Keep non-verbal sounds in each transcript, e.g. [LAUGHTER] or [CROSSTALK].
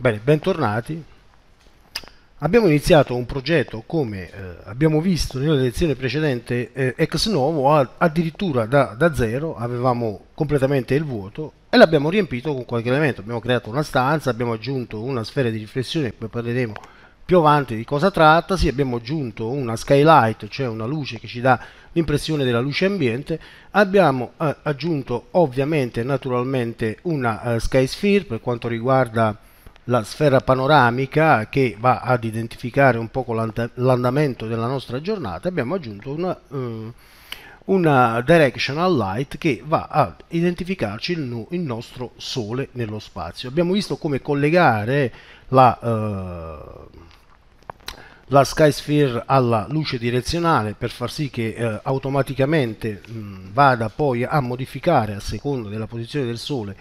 Bene, bentornati. Abbiamo iniziato un progetto, come eh, abbiamo visto nella lezione precedente, eh, ex novo, addirittura da, da, zero, avevamo completamente il vuoto e l'abbiamo riempito con qualche elemento. Abbiamo creato una stanza, abbiamo aggiunto una sfera di riflessione, poi parleremo più avanti di cosa trattasi, abbiamo aggiunto una skylight, cioè una luce che ci dà l'impressione della luce ambiente, abbiamo eh, aggiunto ovviamente naturalmente una eh, sky sphere per quanto riguarda la sfera panoramica che va ad identificare un po' l'andamento della nostra giornata, abbiamo aggiunto una, um, una directional light che va ad identificarci il, no, il, nostro sole nello spazio. Abbiamo visto come collegare la... Uh, la SkySphere alla luce direzionale per far sì che eh, automaticamente mh, mm, vada poi a modificare a seconda della posizione del Sole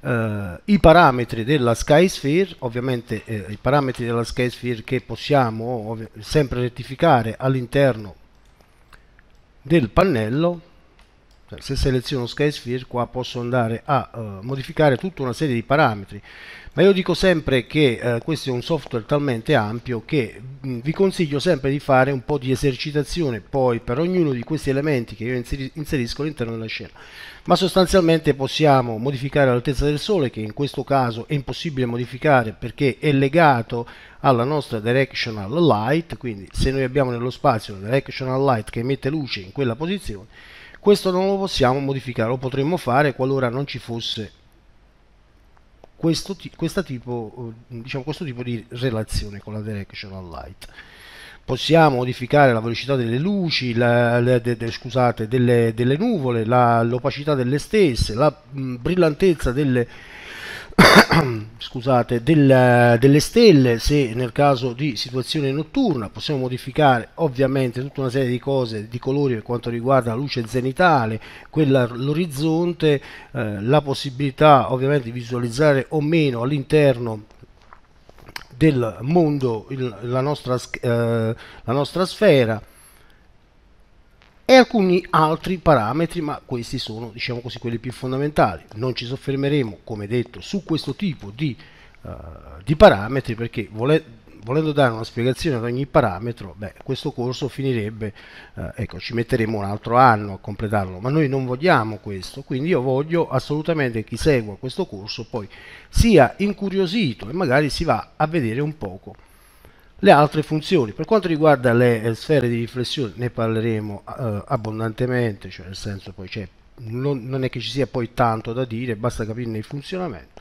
eh, i parametri della SkySphere, ovviamente eh, i parametri della SkySphere che possiamo sempre rettificare all'interno del pannello cioè, se seleziono SkySphere qua posso andare a uh, modificare tutta una serie di parametri, ma io dico sempre che uh, questo è un software talmente ampio che mh, mm, vi consiglio sempre di fare un po' di esercitazione poi per ognuno di questi elementi che io inserisco all'interno della scena. Ma sostanzialmente possiamo modificare l'altezza del sole che in questo caso è impossibile modificare perché è legato alla nostra directional light, quindi se noi abbiamo nello spazio una directional light che emette luce in quella posizione, questo non lo possiamo modificare, lo potremmo fare qualora non ci fosse questo, tipo, eh, diciamo, questo tipo di relazione con la directional light possiamo modificare la velocità delle luci, la, le, de, scusate, delle, delle nuvole, l'opacità delle stesse, la mh, mm, brillantezza delle, [COUGHS] scusate, del, delle stelle, se nel caso di situazione notturna possiamo modificare ovviamente tutta una serie di cose, di colori per quanto riguarda la luce zenitale, quella l'orizzonte, eh, la possibilità ovviamente di visualizzare o meno all'interno del mondo il, la, nostra, eh, la nostra sfera e alcuni altri parametri, ma questi sono diciamo così, quelli più fondamentali. Non ci soffermeremo, come detto, su questo tipo di, uh, di parametri perché vole volendo dare una spiegazione ad ogni parametro, beh, questo corso finirebbe, eh, ecco, ci metteremo un altro anno a completarlo, ma noi non vogliamo questo, quindi io voglio assolutamente che chi segua questo corso poi sia incuriosito e magari si va a vedere un poco le altre funzioni. Per quanto riguarda le eh, sfere di riflessione ne parleremo eh, abbondantemente, cioè nel senso poi c'è, non, non, è che ci sia poi tanto da dire, basta capirne il funzionamento.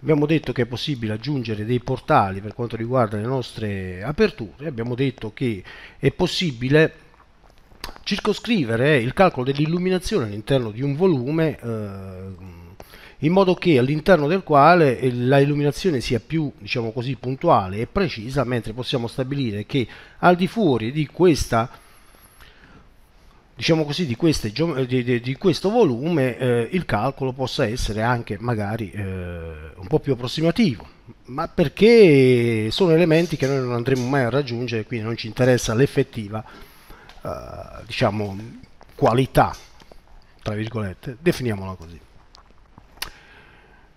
Abbiamo detto che è possibile aggiungere dei portali per quanto riguarda le nostre aperture, abbiamo detto che è possibile circoscrivere il calcolo dell'illuminazione all'interno di un volume eh, in modo che all'interno del quale eh, la illuminazione sia più diciamo così puntuale e precisa mentre possiamo stabilire che al di fuori di questa diciamo così di, queste, eh, di, di questo volume eh, il calcolo possa essere anche magari eh, un po' più approssimativo ma perché sono elementi che noi non andremo mai a raggiungere quindi non ci interessa l'effettiva eh, diciamo qualità tra virgolette definiamola così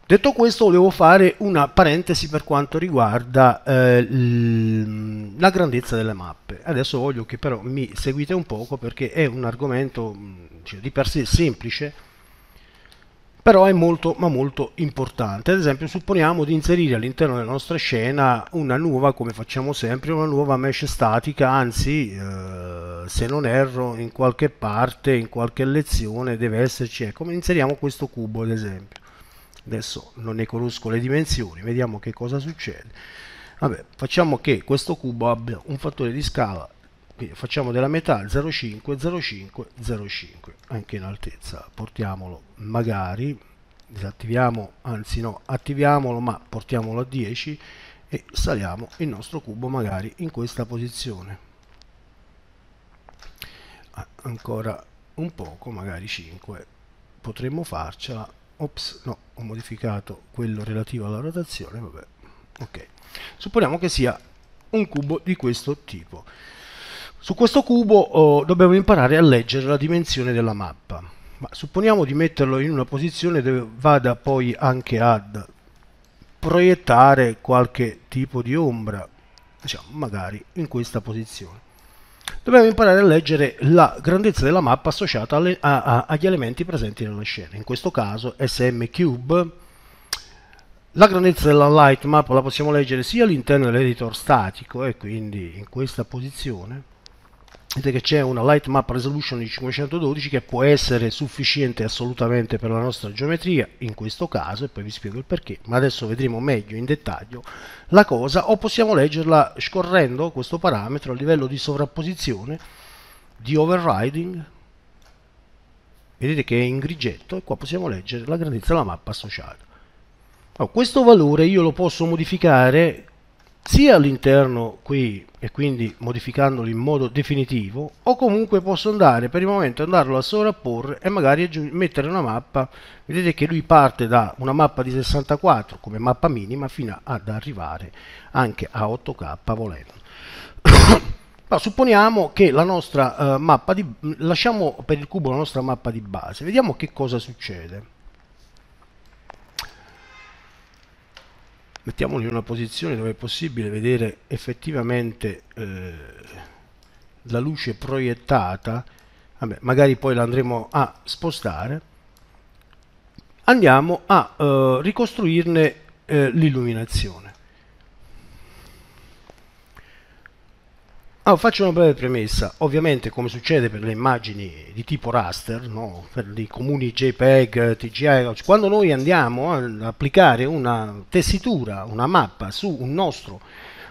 Detto questo, volevo fare una parentesi per quanto riguarda eh, la grandezza delle mappe. Adesso voglio che però mi seguite un poco perché è un argomento mm, cioè, di per sé semplice, però è molto ma molto importante. Ad esempio, supponiamo di inserire all'interno della nostra scena una nuova, come facciamo sempre, una nuova mesh statica, anzi, eh, se non erro, in qualche parte, in qualche lezione deve esserci, ecco, inseriamo questo cubo ad esempio adesso non ne conosco le dimensioni, vediamo che cosa succede. Vabbè, facciamo che questo cubo abbia un fattore di scala, quindi facciamo della metà 0,5, 0,5, 0,5, anche in altezza, portiamolo magari, disattiviamo, anzi no, attiviamolo ma portiamolo a 10 e saliamo il nostro cubo magari in questa posizione. Ah, ancora un poco, magari 5, potremmo farcela ops no ho modificato quello relativo alla rotazione vabbè ok supponiamo che sia un cubo di questo tipo su questo cubo oh, dobbiamo imparare a leggere la dimensione della mappa ma supponiamo di metterlo in una posizione dove vada poi anche ad proiettare qualche tipo di ombra diciamo magari in questa posizione dobbiamo imparare a leggere la grandezza della mappa associata alle, a, a, agli elementi presenti nella scena. In questo caso SM Cube, la grandezza della light map la possiamo leggere sia all'interno dell'editor statico e eh, quindi in questa posizione, vedete che c'è una light map resolution di 512 che può essere sufficiente assolutamente per la nostra geometria in questo caso e poi vi spiego il perché ma adesso vedremo meglio in dettaglio la cosa o possiamo leggerla scorrendo questo parametro a livello di sovrapposizione di overriding vedete che è in grigetto e qua possiamo leggere la grandezza della mappa associata oh, questo valore io lo posso modificare sia all'interno qui e quindi modificandolo in modo definitivo o comunque posso andare per il momento andarlo a sovrapporre e magari mettere una mappa vedete che lui parte da una mappa di 64 come mappa minima fino ad arrivare anche a 8k volendo [COUGHS] Ma supponiamo che la nostra eh, mappa di lasciamo per il cubo la nostra mappa di base vediamo che cosa succede mettiamoli in una posizione dove è possibile vedere effettivamente eh, la luce proiettata, Vabbè, magari poi l'andremo a spostare, andiamo a eh, ricostruirne eh, l'illuminazione. Allora, ah, faccio una breve premessa. Ovviamente, come succede per le immagini di tipo raster, no? per i comuni JPEG, TGI, quando noi andiamo ad applicare una tessitura, una mappa su un nostro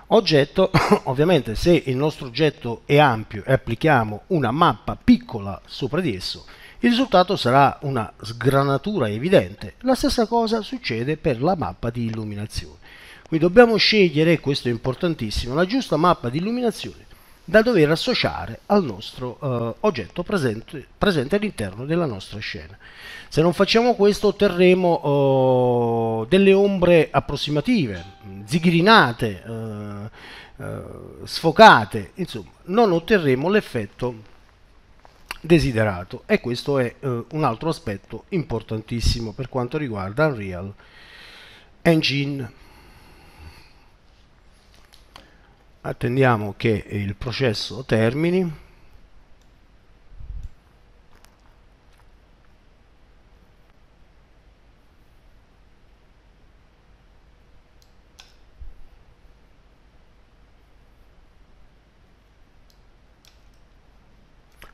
oggetto, [COUGHS] ovviamente se il nostro oggetto è ampio e applichiamo una mappa piccola sopra di esso, il risultato sarà una sgranatura evidente. La stessa cosa succede per la mappa di illuminazione. Quindi dobbiamo scegliere, questo è importantissimo, la giusta mappa di illuminazione da dover associare al nostro eh, oggetto presente, presente all'interno della nostra scena. Se non facciamo questo otterremo eh, delle ombre approssimative, zighirinate, eh, eh, sfocate, insomma non otterremo l'effetto desiderato e questo è eh, un altro aspetto importantissimo per quanto riguarda Unreal Engine. attendiamo che il processo termini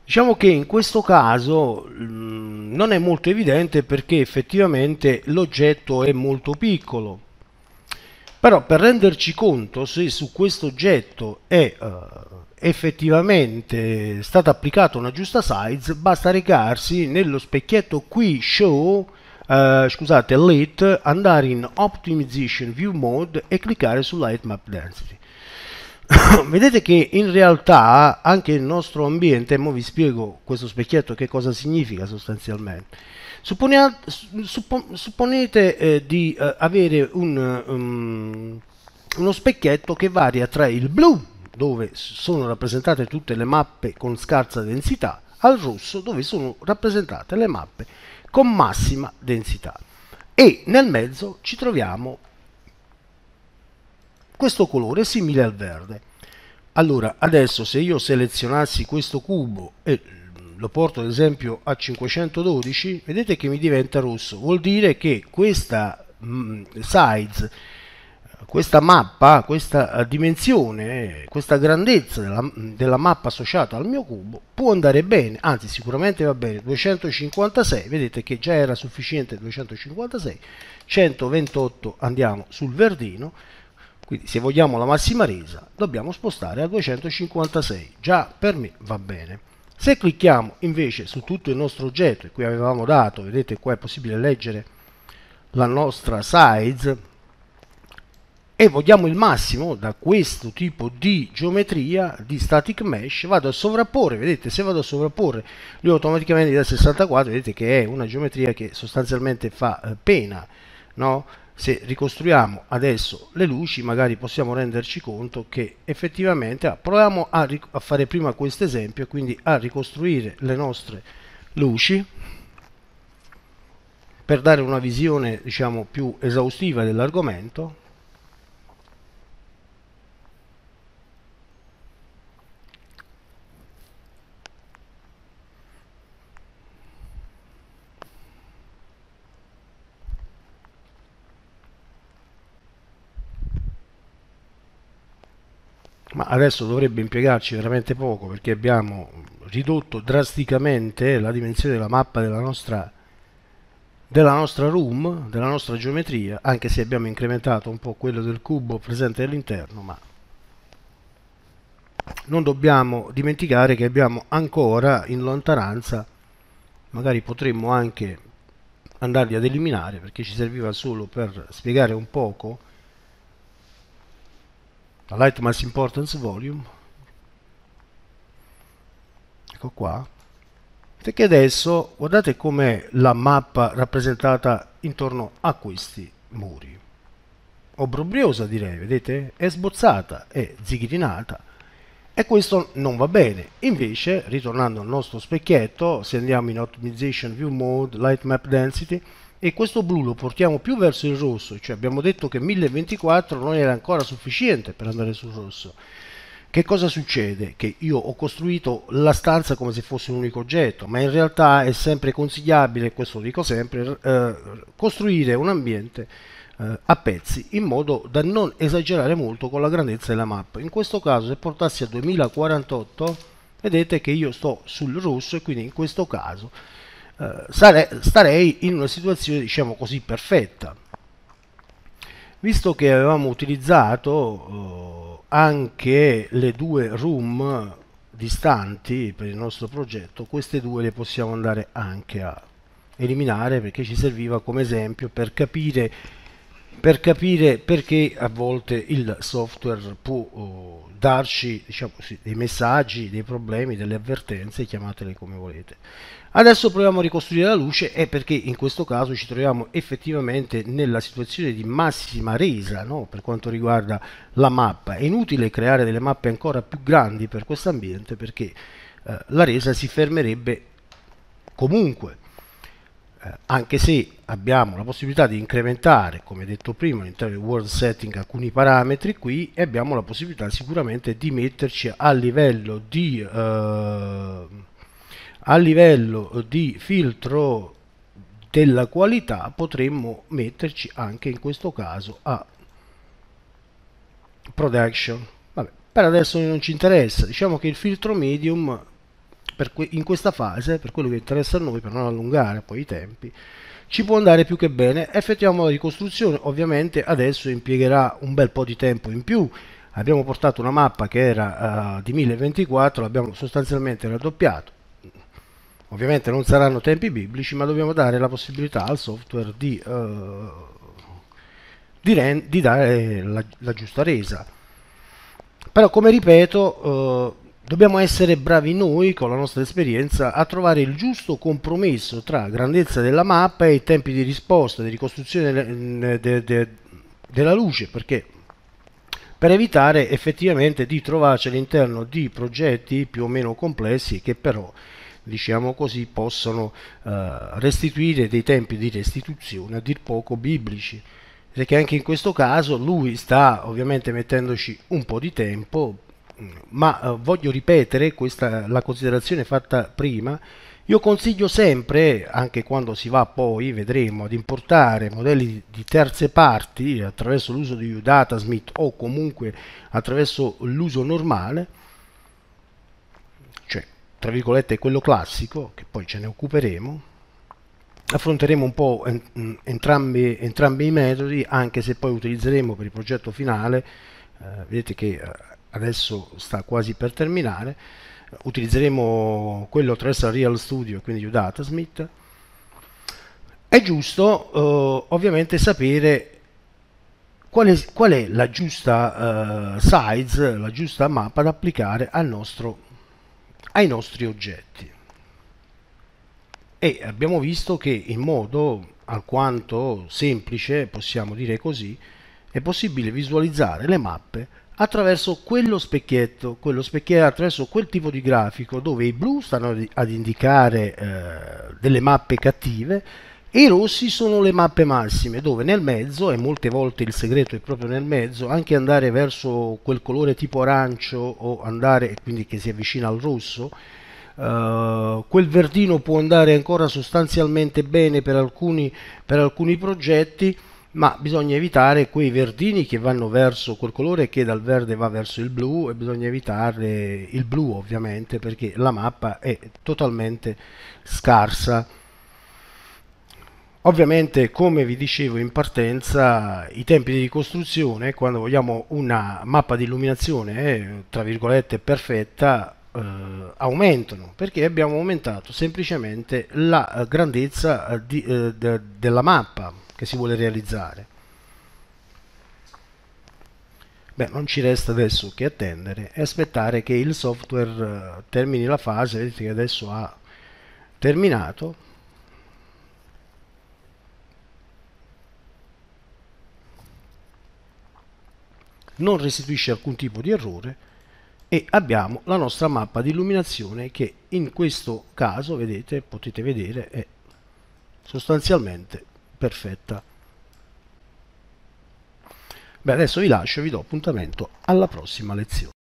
Diciamo che in questo caso mm, non è molto evidente perché effettivamente l'oggetto è molto piccolo però per renderci conto se su questo oggetto è eh, effettivamente stata applicata una giusta size, basta recarsi nello specchietto qui show Uh, scusate, Lit, andare in Optimization View Mode e cliccare su Light Map Density. [COUGHS] Vedete che in realtà anche il nostro ambiente, mo vi spiego questo specchietto che cosa significa sostanzialmente. Suppone, suppo, supponete eh, di eh, avere un, um, uno specchietto che varia tra il blu, dove sono rappresentate tutte le mappe con scarsa densità, al rosso, dove sono rappresentate le mappe con massima densità. E nel mezzo ci troviamo questo colore simile al verde. Allora, adesso se io selezionassi questo cubo e lo porto ad esempio a 512 vedete che mi diventa rosso vuol dire che questa mh, mm, size questa mappa questa eh, dimensione questa grandezza della, della, mappa associata al mio cubo può andare bene anzi sicuramente va bene 256 vedete che già era sufficiente 256 128 andiamo sul verdino quindi se vogliamo la massima resa dobbiamo spostare a 256 già per me va bene se clicchiamo invece su tutto il nostro oggetto, e qui avevamo dato, vedete qua è possibile leggere la nostra size, e vogliamo il massimo da questo tipo di geometria di static mesh vado a sovrapporre vedete se vado a sovrapporre lui automaticamente da 64 vedete che è una geometria che sostanzialmente fa eh, pena no? se ricostruiamo adesso le luci magari possiamo renderci conto che effettivamente ah, proviamo a, a fare prima questo esempio quindi a ricostruire le nostre luci per dare una visione diciamo più esaustiva dell'argomento ma adesso dovrebbe impiegarci veramente poco perché abbiamo ridotto drasticamente la dimensione della mappa della nostra, della nostra room, della nostra geometria, anche se abbiamo incrementato un po' quello del cubo presente all'interno, ma non dobbiamo dimenticare che abbiamo ancora in lontananza, magari potremmo anche andarli ad eliminare perché ci serviva solo per spiegare un poco la mass Importance Volume ecco qua perché adesso guardate come la mappa rappresentata intorno a questi muri obbrobriosa direi vedete è sbozzata è zigrinata e questo non va bene invece ritornando al nostro specchietto se andiamo in optimization view mode light map density e questo blu lo portiamo più verso il rosso, cioè abbiamo detto che 1024 non era ancora sufficiente per andare sul rosso. Che cosa succede? Che io ho costruito la stanza come se fosse un unico oggetto, ma in realtà è sempre consigliabile, questo lo dico sempre, eh, costruire un ambiente eh, a pezzi in modo da non esagerare molto con la grandezza della mappa. In questo caso se portassi a 2048 vedete che io sto sul rosso e quindi in questo caso eh, sare, starei in una situazione diciamo così perfetta visto che avevamo utilizzato eh, anche le due room distanti per il nostro progetto queste due le possiamo andare anche a eliminare perché ci serviva come esempio per capire, per capire perché a volte il software può oh, darci diciamo così, dei messaggi, dei problemi, delle avvertenze, chiamatele come volete. Adesso proviamo a ricostruire la luce e perché in questo caso ci troviamo effettivamente nella situazione di massima resa no? per quanto riguarda la mappa. È inutile creare delle mappe ancora più grandi per questo ambiente perché eh, la resa si fermerebbe comunque. Eh, anche se abbiamo la possibilità di incrementare, come detto prima, all'interno del world setting alcuni parametri qui e abbiamo la possibilità sicuramente di metterci a livello di... Eh, a livello di filtro della qualità potremmo metterci anche in questo caso a production Vabbè, per adesso non ci interessa diciamo che il filtro medium que in questa fase per quello che interessa a noi per non allungare poi i tempi ci può andare più che bene effettuiamo la ricostruzione ovviamente adesso impiegherà un bel po' di tempo in più abbiamo portato una mappa che era uh, di 1024 l'abbiamo sostanzialmente raddoppiato Ovviamente non saranno tempi biblici, ma dobbiamo dare la possibilità al software di, eh, di, di dare la, la, giusta resa. Però come ripeto, eh, dobbiamo essere bravi noi con la nostra esperienza a trovare il giusto compromesso tra grandezza della mappa e i tempi di risposta, di ricostruzione de, de, della luce, perché per evitare effettivamente di trovarci all'interno di progetti più o meno complessi che però diciamo così, possono eh, restituire dei tempi di restituzione a dir poco biblici perché anche in questo caso lui sta ovviamente mettendoci un po' di tempo, mm, ma eh, voglio ripetere questa, la considerazione fatta prima, io consiglio sempre, anche quando si va poi, vedremo, ad importare modelli di terze parti attraverso l'uso di Udata, Smith o comunque attraverso l'uso normale, tra virgolette quello classico, che poi ce ne occuperemo, affronteremo un po' entrambi, entrambi i metodi, anche se poi utilizzeremo per il progetto finale, eh, vedete che eh, adesso sta quasi per terminare, eh, utilizzeremo quello attraverso Real Studio, quindi Udatasmith. È giusto eh, ovviamente sapere Qual è, qual è, la giusta uh, size, la giusta mappa da applicare al nostro ai nostri oggetti. E abbiamo visto che in modo alquanto semplice, possiamo dire così, è possibile visualizzare le mappe attraverso quello specchietto, quello specchietto attraverso quel tipo di grafico dove i blu stanno ad indicare eh, delle mappe cattive i rossi sono le mappe massime dove nel mezzo e molte volte il segreto è proprio nel mezzo anche andare verso quel colore tipo arancio o andare quindi che si avvicina al rosso Uh, eh, quel verdino può andare ancora sostanzialmente bene per alcuni, per alcuni, progetti ma bisogna evitare quei verdini che vanno verso quel colore che dal verde va verso il blu e bisogna evitare il blu ovviamente perché la mappa è totalmente scarsa Ovviamente, come vi dicevo in partenza, i tempi di ricostruzione, quando vogliamo una mappa di illuminazione, eh, tra virgolette, perfetta, eh, aumentano, perché abbiamo aumentato semplicemente la grandezza eh, di, eh, de, della mappa che si vuole realizzare. Beh, non ci resta adesso che attendere e aspettare che il software eh, termini la fase, vedete che adesso ha terminato, non restituisce alcun tipo di errore e abbiamo la nostra mappa di illuminazione che in questo caso, vedete, potete vedere, è sostanzialmente perfetta. Beh, adesso vi lascio e vi do appuntamento alla prossima lezione.